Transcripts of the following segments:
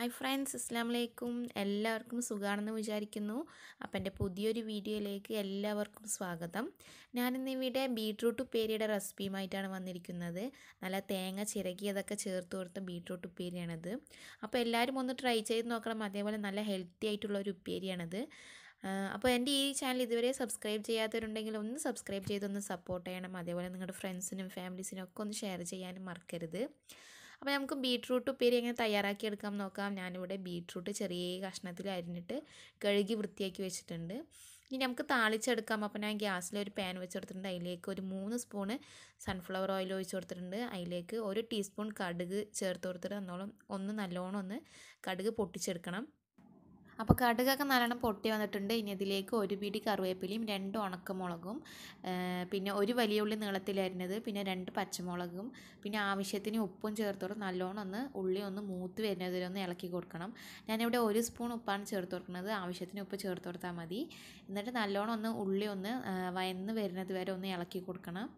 hi friends ഇസ്ലാമലേക്കും എല്ലാവർക്കും സുഖമാണെന്ന് വിചാരിക്കുന്നു അപ്പം എൻ്റെ പുതിയൊരു വീഡിയോയിലേക്ക് എല്ലാവർക്കും സ്വാഗതം ഞാനിന്ന് ഇവിടെ ബീട്രൂട്ട് ഉപ്പേരിയുടെ റെസിപ്പിയുമായിട്ടാണ് വന്നിരിക്കുന്നത് നല്ല തേങ്ങ ചിരകിയതൊക്കെ ചേർത്ത് കൊടുത്ത ബീട്രൂട്ട് ഉപ്പേരിയാണത് അപ്പോൾ എല്ലാവരും ഒന്ന് ട്രൈ ചെയ്ത് നോക്കണം അതേപോലെ നല്ല ഹെൽത്തി ആയിട്ടുള്ള ഒരു ഉപ്പേരിയാണത് അപ്പോൾ എൻ്റെ ഈ ചാനൽ ഇതുവരെ സബ്സ്ക്രൈബ് ചെയ്യാത്തവരുണ്ടെങ്കിൽ ഒന്ന് സബ്സ്ക്രൈബ് ചെയ്തൊന്ന് സപ്പോർട്ട് ചെയ്യണം അതേപോലെ നിങ്ങളുടെ ഫ്രണ്ട്സിനും ഫാമിലീസിനും ഒക്കെ ഒന്ന് ഷെയർ ചെയ്യാനും മറക്കരുത് അപ്പോൾ നമുക്ക് ബീട്രൂട്ട് ഉപ്പേരി എങ്ങനെ തയ്യാറാക്കി എടുക്കാം നോക്കാം ഞാനിവിടെ ബീട്രൂട്ട് ചെറിയ കഷ്ണത്തിൽ അരിഞ്ഞിട്ട് കഴുകി വൃത്തിയാക്കി വെച്ചിട്ടുണ്ട് ഇനി നമുക്ക് താളിച്ചെടുക്കാം അപ്പോൾ ഞാൻ ഗ്യാസിൽ ഒരു പാൻ വെച്ചെടുത്തിട്ടുണ്ട് അതിലേക്ക് ഒരു മൂന്ന് സ്പൂണ് സൺഫ്ലവർ ഓയിൽ ഒഴിച്ച് കൊടുത്തിട്ടുണ്ട് അതിലേക്ക് ഒരു ടീസ്പൂൺ കടുക് ചേർത്ത് കൊടുത്തിട്ട് നല്ലോണം ഒന്ന് നല്ലോണം ഒന്ന് കടുക് പൊട്ടിച്ചെടുക്കണം അപ്പോൾ കടുകൊക്കെ നല്ലോണം പൊട്ടി വന്നിട്ടുണ്ട് ഇനി അതിലേക്ക് ഒരു പിടി കറിവേപ്പിലയും രണ്ട് ഉണക്കമുളകും പിന്നെ ഒരു വലിയ ഉള്ളി നീളത്തിലരിഞ്ഞത് പിന്നെ രണ്ട് പച്ചമുളകും പിന്നെ ആവശ്യത്തിന് ഉപ്പും ചേർത്തോട് നല്ലോണം ഒന്ന് ഉള്ളി ഒന്ന് മൂത്ത് വരുന്നതിലൊന്ന് ഇളക്കി കൊടുക്കണം ഞാനിവിടെ ഒരു സ്പൂൺ ഉപ്പാണ് ചേർത്ത് കൊടുക്കുന്നത് ആവശ്യത്തിന് ഉപ്പ് ചേർത്ത് കൊടുത്താൽ മതി എന്നിട്ട് നല്ലോണം ഒന്ന് ഉള്ളി ഒന്ന് വയന്ന് വരുന്നത് വരെ ഒന്ന് ഇളക്കി കൊടുക്കണം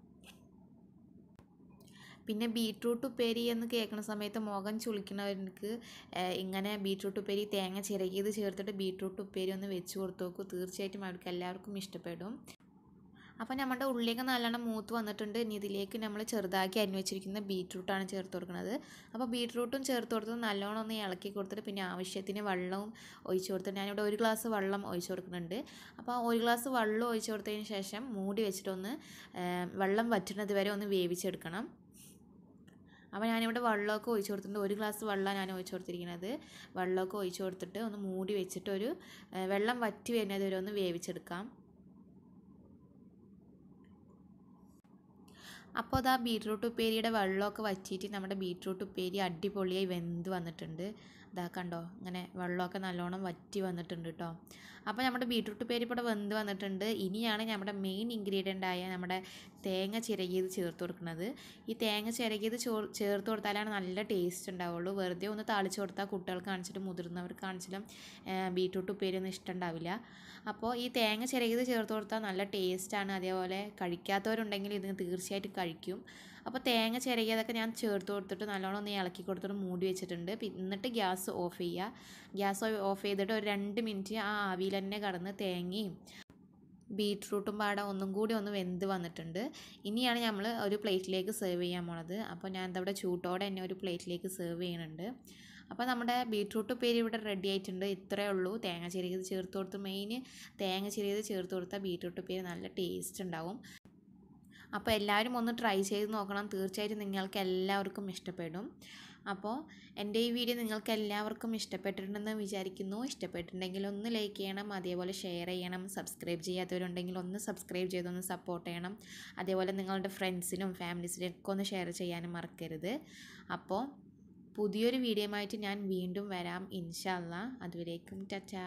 പിന്നെ ബീറ്റ്റൂട്ട് ഉപ്പേരി എന്ന് കേൾക്കുന്ന സമയത്ത് മുഖം ചുളിക്കുന്നവർക്ക് ഇങ്ങനെ ബീറ്റ്റൂട്ട് ഉപ്പേരി തേങ്ങ ചിരകിയത് ചേർത്തിട്ട് ബീറ്റ്റൂട്ട് ഉപ്പേരി ഒന്ന് വെച്ച് കൊടുത്തു തീർച്ചയായിട്ടും അവർക്ക് എല്ലാവർക്കും ഇഷ്ടപ്പെടും അപ്പോൾ നമ്മുടെ ഉള്ളിലേക്ക് നല്ലോണം മൂത്ത് വന്നിട്ടുണ്ട് ഇനി ഇതിലേക്ക് നമ്മൾ ചെറുതാക്കി അരിഞ്ഞു വെച്ചിരിക്കുന്ന ബീട്രൂട്ടാണ് ചേർത്ത് കൊടുക്കുന്നത് അപ്പോൾ ബീട്രൂട്ടും ചേർത്ത് കൊടുത്ത് നല്ലോണം ഒന്ന് ഇളക്കി കൊടുത്തിട്ട് പിന്നെ ആവശ്യത്തിന് വെള്ളവും ഒഴിച്ചു കൊടുത്തിട്ട് ഞാനിവിടെ ഒരു ഗ്ലാസ് വെള്ളം ഒഴിച്ചു കൊടുക്കുന്നുണ്ട് അപ്പോൾ ഒരു ഗ്ലാസ് വെള്ളം ഒഴിച്ചു കൊടുത്തതിന് ശേഷം മൂടി വെച്ചിട്ടൊന്ന് വെള്ളം വറ്റുന്നത് വരെ ഒന്ന് വേവിച്ചെടുക്കണം അപ്പോൾ ഞാനിവിടെ വെള്ളമൊക്കെ ഒഴിച്ചു കൊടുത്തിട്ടുണ്ട് ഒരു ഗ്ലാസ് വെള്ളമാണ് ഞാൻ ഒഴിച്ചു കൊടുത്തിരിക്കുന്നത് വെള്ളമൊക്കെ ഒഴിച്ചു കൊടുത്തിട്ട് ഒന്ന് മൂടി വെച്ചിട്ട് ഒരു വെള്ളം വറ്റി വരുന്നത് വരെ ഒന്ന് വേവിച്ചെടുക്കാം അപ്പോൾ ആ ബീട്രൂട്ട് ഉപ്പേരിയുടെ വെള്ളമൊക്കെ വറ്റിയിട്ട് നമ്മുടെ ബീട്രൂട്ട് ഉപ്പേരി അടിപൊളിയായി വെന്ത് വന്നിട്ടുണ്ട് ഇതാ കണ്ടോ ഇങ്ങനെ വെള്ളമൊക്കെ നല്ലോണം വറ്റി വന്നിട്ടുണ്ട് കേട്ടോ അപ്പോൾ നമ്മുടെ ബീട്രൂട്ട് പേരിപ്പൂടെ വെന്ത് വന്നിട്ടുണ്ട് ഇനിയാണ് നമ്മുടെ മെയിൻ ഇൻഗ്രീഡിയൻ്റ് ആയ നമ്മുടെ തേങ്ങ ചിരകിയത് ചേർത്ത് കൊടുക്കുന്നത് ഈ തേങ്ങ ചിരകിയത് ചേർത്ത് കൊടുത്താലാണ് നല്ല ടേസ്റ്റ് ഉണ്ടാവുള്ളൂ വെറുതെ ഒന്ന് താളിച്ച് കൊടുത്താൽ കുട്ടികൾക്ക് കാണിച്ചിട്ട് മുതിർന്നവർക്ക് കാണിച്ചാലും ബീട്രൂട്ട് ഉപ്പേരിയൊന്നും ഇഷ്ടമുണ്ടാവില്ല അപ്പോൾ ഈ തേങ്ങ ചിരകിയത് ചേർത്ത് കൊടുത്താൽ നല്ല ടേസ്റ്റാണ് അതേപോലെ കഴിക്കാത്തവരുണ്ടെങ്കിൽ ഇത് തീർച്ചയായിട്ടും കഴിക്കും അപ്പോൾ തേങ്ങ ചിരകിയതൊക്കെ ഞാൻ ചേർത്ത് കൊടുത്തിട്ട് നല്ലോണം ഒന്ന് ഇളക്കി കൊടുത്തിട്ട് മൂടി വെച്ചിട്ടുണ്ട് എന്നിട്ട് ഗ്യാസ് ഓഫ് ചെയ്യുക ഗ്യാസ് ഓഫ് ചെയ്തിട്ട് ഒരു രണ്ട് മിനിറ്റ് ആ ആവിയിൽ തന്നെ കടന്ന് തേങ്ങയും ബീട്രൂട്ടും പാടം ഒന്നും കൂടി ഒന്ന് വെന്ത് വന്നിട്ടുണ്ട് ഇനിയാണ് നമ്മൾ ഒരു പ്ലേറ്റിലേക്ക് സെർവ് ചെയ്യാൻ പോണത് അപ്പോൾ ഞാൻ ഇതവിടെ ചൂട്ടോടെ തന്നെ ഒരു പ്ലേറ്റിലേക്ക് സെർവ് ചെയ്യുന്നുണ്ട് അപ്പോൾ നമ്മുടെ ബീട്രൂട്ട് പേര് ഇവിടെ റെഡി ആയിട്ടുണ്ട് ഇത്രയേ ഉള്ളൂ തേങ്ങ ചിരകിയത് ചേർത്ത് കൊടുത്ത് മെയിൻ തേങ്ങ ചിരകിയത് ചേർത്ത് കൊടുത്താൽ ബീട്രൂട്ട് പേര് നല്ല ടേസ്റ്റ് ഉണ്ടാവും അപ്പോൾ എല്ലാവരും ഒന്ന് ട്രൈ ചെയ്ത് നോക്കണം തീർച്ചയായിട്ടും നിങ്ങൾക്ക് എല്ലാവർക്കും ഇഷ്ടപ്പെടും അപ്പോൾ എൻ്റെ ഈ വീഡിയോ നിങ്ങൾക്ക് എല്ലാവർക്കും ഇഷ്ടപ്പെട്ടിട്ടുണ്ടെന്ന് വിചാരിക്കുന്നു ഇഷ്ടപ്പെട്ടിട്ടുണ്ടെങ്കിൽ ഒന്ന് ലൈക്ക് ചെയ്യണം അതേപോലെ ഷെയർ ചെയ്യണം സബ്സ്ക്രൈബ് ചെയ്യാത്തവരുണ്ടെങ്കിൽ ഒന്ന് സബ്സ്ക്രൈബ് ചെയ്തൊന്ന് സപ്പോർട്ട് ചെയ്യണം അതേപോലെ നിങ്ങളുടെ ഫ്രണ്ട്സിനും ഫാമിലീസിനും ഒക്കെ ഒന്ന് ഷെയർ ചെയ്യാനും മറക്കരുത് അപ്പോൾ പുതിയൊരു വീഡിയോ ആയിട്ട് ഞാൻ വീണ്ടും വരാം ഇൻഷല്ല അതുവരേക്കും ടറ്റാ